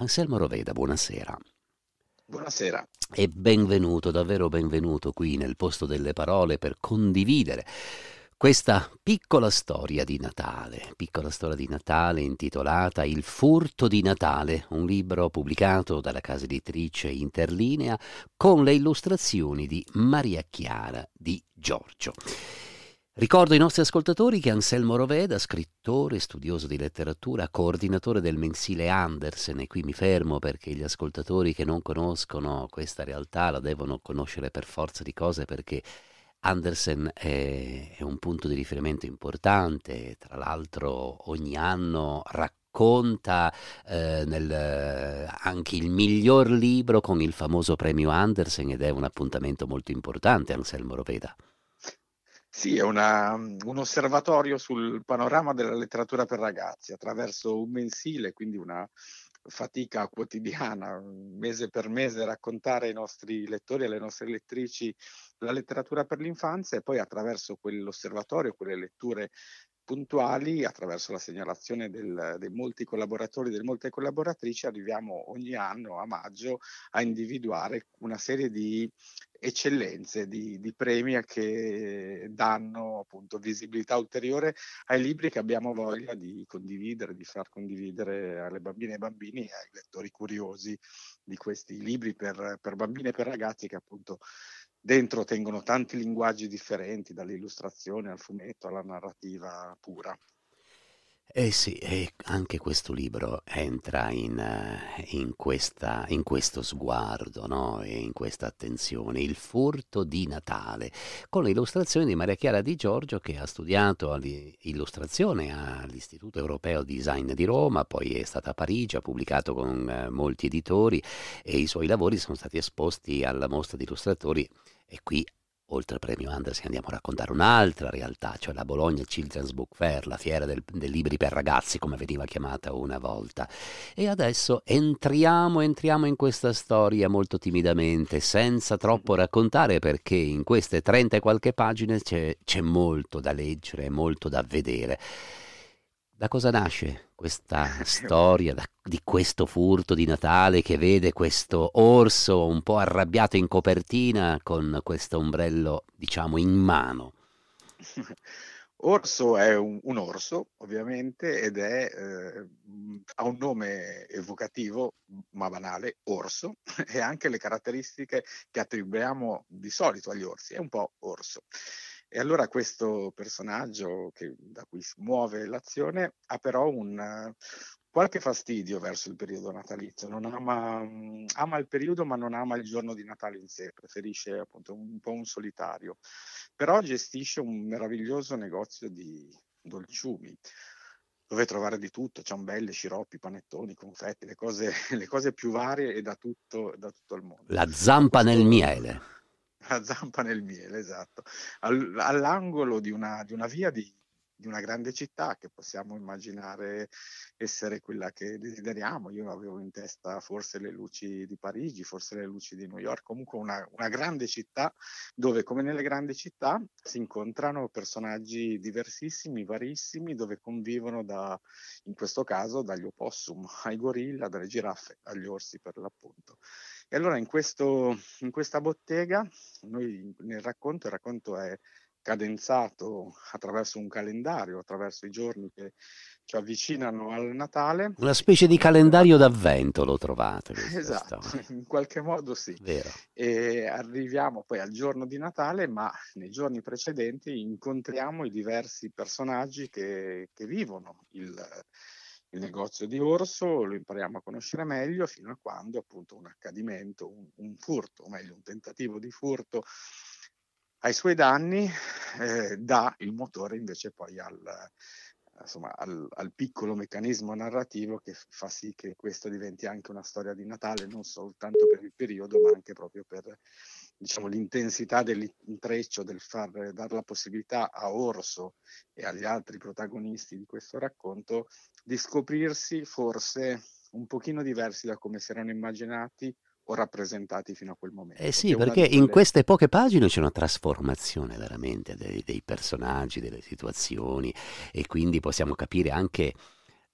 Anselmo Roveda, buonasera. Buonasera. E benvenuto, davvero benvenuto qui nel posto delle parole per condividere questa piccola storia di Natale, piccola storia di Natale intitolata Il furto di Natale, un libro pubblicato dalla casa editrice Interlinea con le illustrazioni di Maria Chiara di Giorgio. Ricordo ai nostri ascoltatori che Anselmo Roveda, scrittore, studioso di letteratura, coordinatore del mensile Andersen, e qui mi fermo perché gli ascoltatori che non conoscono questa realtà la devono conoscere per forza di cose perché Andersen è, è un punto di riferimento importante, tra l'altro ogni anno racconta Conta eh, nel, anche il miglior libro con il famoso premio Andersen ed è un appuntamento molto importante Anselmo Roveda. Sì, è una, un osservatorio sul panorama della letteratura per ragazzi attraverso un mensile, quindi una fatica quotidiana, mese per mese, raccontare ai nostri lettori e alle nostre lettrici la letteratura per l'infanzia e poi attraverso quell'osservatorio, quelle letture puntuali, attraverso la segnalazione del, dei molti collaboratori e delle molte collaboratrici, arriviamo ogni anno a maggio a individuare una serie di eccellenze, di, di premi che danno appunto visibilità ulteriore ai libri che abbiamo voglia di condividere, di far condividere alle bambine e ai bambini e ai lettori curiosi di questi libri per, per bambine e per ragazzi che appunto dentro tengono tanti linguaggi differenti, dall'illustrazione al fumetto alla narrativa pura. Eh sì, e anche questo libro entra in, eh, in, questa, in questo sguardo no? e in questa attenzione, Il furto di Natale, con l'illustrazione di Maria Chiara Di Giorgio che ha studiato illustrazione all'Istituto Europeo di Design di Roma, poi è stata a Parigi, ha pubblicato con eh, molti editori e i suoi lavori sono stati esposti alla mostra di illustratori e qui oltre al premio Andersen andiamo a raccontare un'altra realtà, cioè la Bologna Children's Book Fair, la fiera del, dei libri per ragazzi come veniva chiamata una volta. E adesso entriamo, entriamo in questa storia molto timidamente, senza troppo raccontare perché in queste 30 e qualche pagine c'è, c'è molto da leggere, molto da vedere. Da cosa nasce questa storia da, di questo furto di Natale che vede questo orso un po' arrabbiato in copertina con questo ombrello, diciamo, in mano? Orso è un, un orso, ovviamente, ed è, eh, ha un nome evocativo, ma banale, orso, e anche le caratteristiche che attribuiamo di solito agli orsi, è un po' orso. E allora questo personaggio che, da cui si muove l'azione ha però un, qualche fastidio verso il periodo natalizio, ama, mm, ama, il periodo ma non ama il giorno di Natale in sé, preferisce appunto un, po' un solitario, però gestisce un meraviglioso negozio di dolciumi dove trovare di tutto, ciambelle, sciroppi, panettoni, confetti, le cose, le cose più varie e da tutto, da tutto il mondo. La zampa nel miele la zampa nel miele, esatto, All, all'angolo di una, di una via di, di una grande città che possiamo immaginare essere quella che desideriamo. Io avevo in testa forse le luci di Parigi, forse le luci di New York, comunque una, una grande città dove, come nelle grandi città, si incontrano personaggi diversissimi, varissimi, dove convivono da, in questo caso dagli opossum ai gorilla, dalle giraffe agli orsi per l'appunto. E allora in, questo, in questa bottega, noi nel racconto, il racconto è cadenzato attraverso un calendario, attraverso i giorni che ci avvicinano al Natale. Una specie di calendario d'avvento lo trovate. Esatto, storia. in qualche modo sì. Vero. E arriviamo poi al giorno di Natale, ma nei giorni precedenti incontriamo i diversi personaggi che, che vivono il, il negozio di Orso, lo impariamo a conoscere meglio fino a quando appunto un accadimento, un, un furto, o meglio un tentativo di furto ai suoi danni eh, dà il motore invece poi al, insomma, al, al, piccolo meccanismo narrativo che fa sì che questo diventi anche una storia di Natale, non soltanto per il periodo ma anche proprio per diciamo, l'intensità dell'intreccio, del far, dare la possibilità a Orso e agli altri protagonisti di questo racconto di scoprirsi forse un pochino diversi da come si erano immaginati o rappresentati fino a quel momento. Eh sì, perché in quelle... queste poche pagine c'è una trasformazione veramente dei, dei personaggi, delle situazioni e quindi possiamo capire anche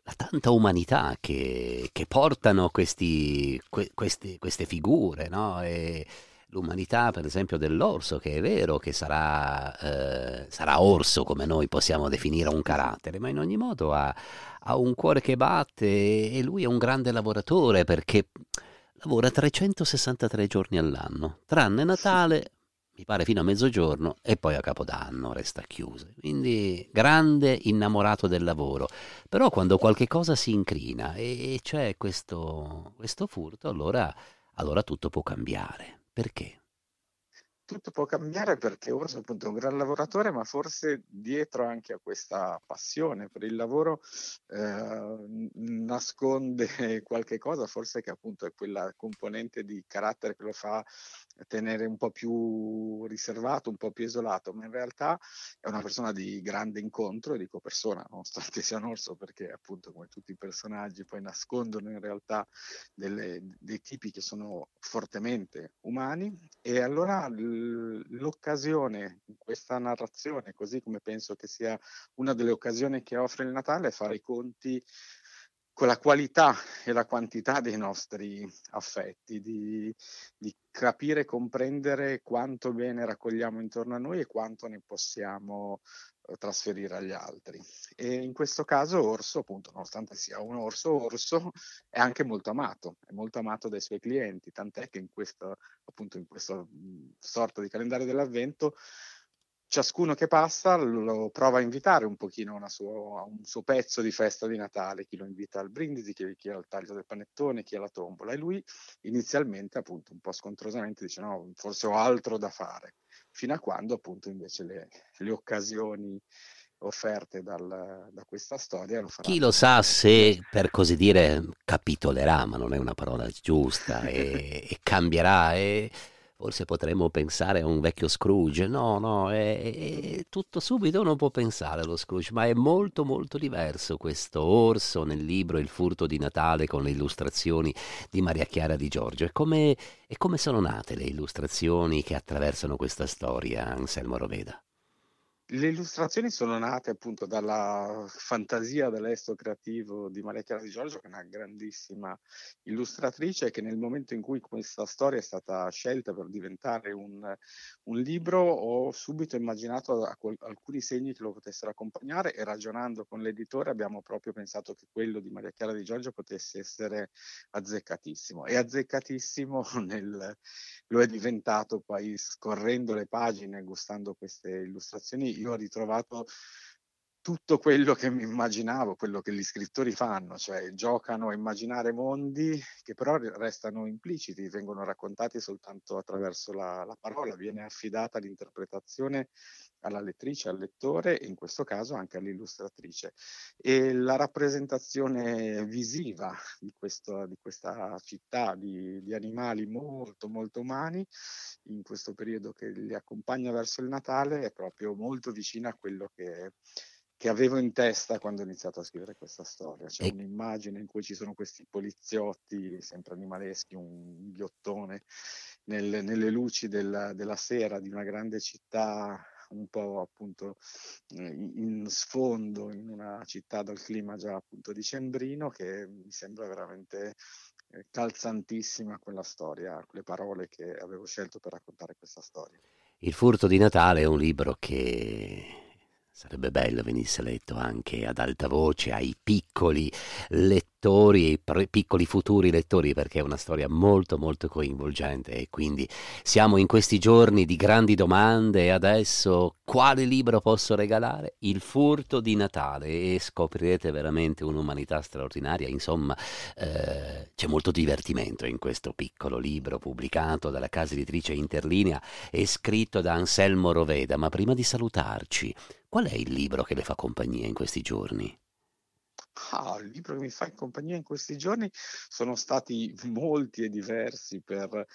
la tanta umanità che, che portano questi, que, questi, queste figure, no? E, l'umanità per esempio dell'orso, che è vero che sarà, eh, sarà, orso come noi possiamo definire un carattere, ma in ogni modo ha, ha un cuore che batte e lui è un grande lavoratore perché lavora 363 giorni all'anno, tranne Natale, sì. mi pare fino a mezzogiorno, e poi a Capodanno resta chiuso. Quindi grande innamorato del lavoro. Però quando qualche cosa si incrina e, c'è questo, questo furto, allora, allora tutto può cambiare. Perché? Tutto può cambiare perché Orso appunto, è un gran lavoratore, ma forse dietro anche a questa passione per il lavoro eh, nasconde qualche cosa, forse che appunto è quella componente di carattere che lo fa tenere un po' più riservato, un po' più isolato, ma in realtà è una persona di grande incontro, e dico persona, nonostante sia un orso, perché appunto come tutti i personaggi poi nascondono in realtà delle, dei tipi che sono fortemente umani e allora l'occasione, questa narrazione, così come penso che sia una delle occasioni che offre il Natale, è fare i conti con la qualità e la quantità dei nostri affetti, di, di capire e comprendere quanto bene raccogliamo intorno a noi e quanto ne possiamo eh, trasferire agli altri. E in questo caso Orso, appunto, nonostante sia un orso, Orso è anche molto amato, è molto amato dai suoi clienti, tant'è che in questo, appunto, in questo mm, sorto di calendario dell'avvento ciascuno che passa lo prova a invitare un pochino a, sua, a, un suo pezzo di festa di Natale, chi lo invita al brindisi, chi, chi al taglio del panettone, chi alla tombola e lui inizialmente appunto un po' scontrosamente dice no, forse ho altro da fare, fino a quando appunto invece le, le occasioni offerte dal, da questa storia lo farà. Chi lo sa se, per così dire, capitolerà, ma non è una parola giusta, e, e cambierà. E Forse potremmo pensare a un vecchio Scrooge. No, no, è, è, tutto subito uno può pensare allo Scrooge, ma è molto molto diverso questo orso nel libro Il furto di Natale con le illustrazioni di Maria Chiara di Giorgio. E come, come sono nate le illustrazioni che attraversano questa storia, Anselmo Roveda? Le illustrazioni sono nate appunto dalla fantasia dell'esto creativo di Maria Chiara Di Giorgio, che è una grandissima illustratrice, che nel momento in cui questa storia è stata scelta per diventare un, un libro, ho subito immaginato alcuni segni che lo potessero accompagnare e ragionando con l'editore abbiamo proprio pensato che quello di Maria Chiara Di Giorgio potesse essere azzeccatissimo. E azzeccatissimo nel, lo è diventato poi scorrendo le pagine, gustando queste illustrazioni io ho ritrovato tutto quello che mi immaginavo, quello che gli scrittori fanno, cioè giocano a immaginare mondi che però restano impliciti, vengono raccontati soltanto attraverso la, la parola, viene affidata l'interpretazione alla lettrice, al lettore e in questo caso anche all'illustratrice. E la rappresentazione visiva di, questo, di questa città, di, di animali molto molto umani, in questo periodo che li accompagna verso il Natale, è proprio molto vicina a quello che che avevo in testa quando ho iniziato a scrivere questa storia. C'è e... un'immagine in cui ci sono questi poliziotti, sempre animaleschi, un ghiottone, nel, nelle luci della, della sera di una grande città un po' appunto eh, in sfondo in una città dal clima già appunto dicembrino che mi sembra veramente eh, calzantissima quella storia, quelle parole che avevo scelto per raccontare questa storia. Il furto di Natale è un libro che Sarebbe bello venisse letto anche ad alta voce ai piccoli lettori lettori, e pre- piccoli futuri lettori, perché è una storia molto molto coinvolgente e quindi siamo in questi giorni di grandi domande e adesso quale libro posso regalare? Il furto di Natale e scoprirete veramente un'umanità straordinaria, insomma eh, c'è molto divertimento in questo piccolo libro pubblicato dalla casa editrice Interlinea e scritto da Anselmo Roveda, ma prima di salutarci, qual è il libro che le fa compagnia in questi giorni? Ah, il libro che mi fa in compagnia in questi giorni sono stati molti e diversi per,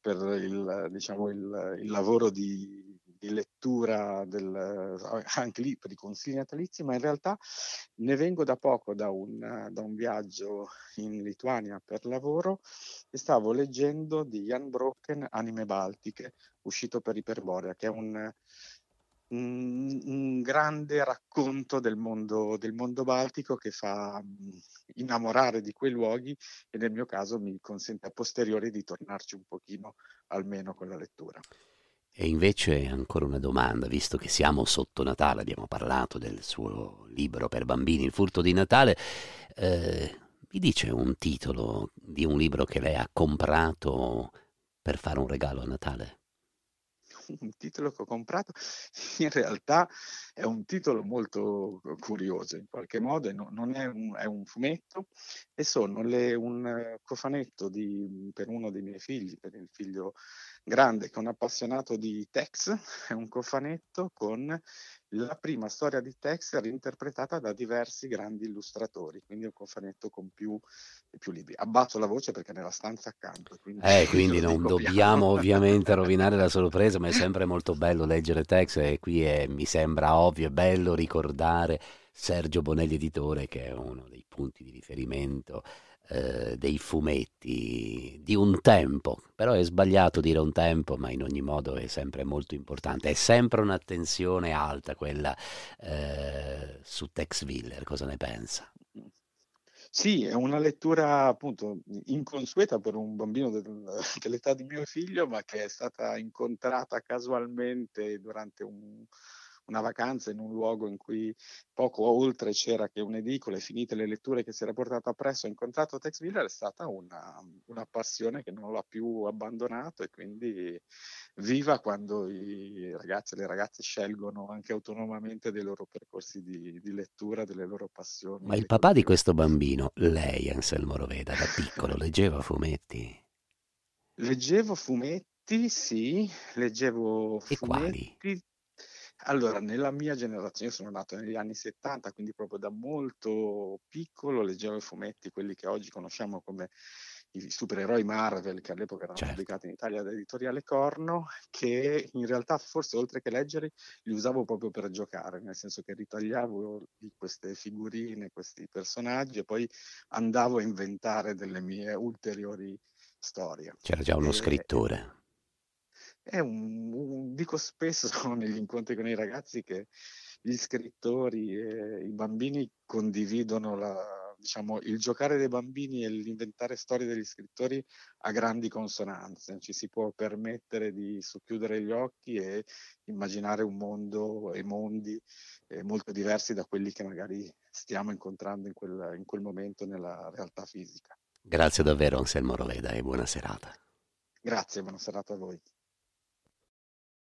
per il, diciamo, il, il, lavoro di, di lettura del, anche lì per i consigli natalizi, ma in realtà ne vengo da poco da un, da un viaggio in Lituania per lavoro e stavo leggendo di Jan Brocken Anime Baltiche, uscito per Iperborea, che è un un, un grande racconto del mondo, del mondo baltico che fa mm, innamorare di quei luoghi e nel mio caso mi consente a posteriori di tornarci un pochino almeno con la lettura. E invece ancora una domanda, visto che siamo sotto Natale, abbiamo parlato del suo libro per bambini, Il furto di Natale, eh, mi dice un titolo di un libro che lei ha comprato per fare un regalo a Natale? un titolo che ho comprato, in realtà è un titolo molto curioso in qualche modo, è, no, è, un, è un, fumetto e sono le, un cofanetto di, per uno dei miei figli, per il figlio grande che è un appassionato di Tex, è un cofanetto con la prima storia di Tex reinterpretata da diversi grandi illustratori, quindi un cofanetto con più, più libri. Abbasso la voce perché è nella stanza accanto. Quindi eh, quindi non dobbiamo ovviamente rovinare la sorpresa, ma è sempre molto bello leggere Tex e qui è, mi sembra ovvio, è bello ricordare Sergio Bonelli Editore che è uno dei punti di riferimento eh, dei fumetti di un tempo, però è sbagliato dire un tempo, ma in ogni modo è sempre molto importante, è sempre un'attenzione alta quella eh, su Tex Willer, cosa ne pensa? Sì, è una lettura appunto inconsueta per un bambino del, dell'età di mio figlio, ma che è stata incontrata casualmente durante un, una vacanza in un luogo in cui poco oltre c'era che un'edicola e finite le letture che si era portata appresso, ho incontrato Tex Miller è stata una, una, passione che non l'ha più abbandonato e quindi viva quando i ragazzi e le ragazze scelgono anche autonomamente dei loro percorsi di, di lettura, delle loro passioni. Ma il papà culture. di questo bambino, lei Anselmo Roveda, da piccolo, leggeva fumetti? Leggevo fumetti, sì, leggevo e fumetti. Quali? Allora, nella mia generazione, io sono nato negli anni 70, quindi proprio da molto piccolo leggevo i fumetti, quelli che oggi conosciamo come i supereroi Marvel, che all'epoca erano certo. pubblicati in Italia da Editoriale Corno, che in realtà forse oltre che leggere li usavo proprio per giocare, nel senso che ritagliavo queste figurine, questi personaggi e poi andavo a inventare delle mie ulteriori storie. C'era già uno e, scrittore. Un, un, dico spesso negli incontri con i ragazzi che gli scrittori e i bambini condividono la, diciamo, il giocare dei bambini e l'inventare storie degli scrittori a grandi consonanze. Ci si può permettere di socchiudere gli occhi e immaginare un mondo e mondi eh, molto diversi da quelli che magari stiamo incontrando in quel, in quel momento nella realtà fisica. Grazie davvero Anselmo Roveda e buona serata. Grazie, buona serata a voi.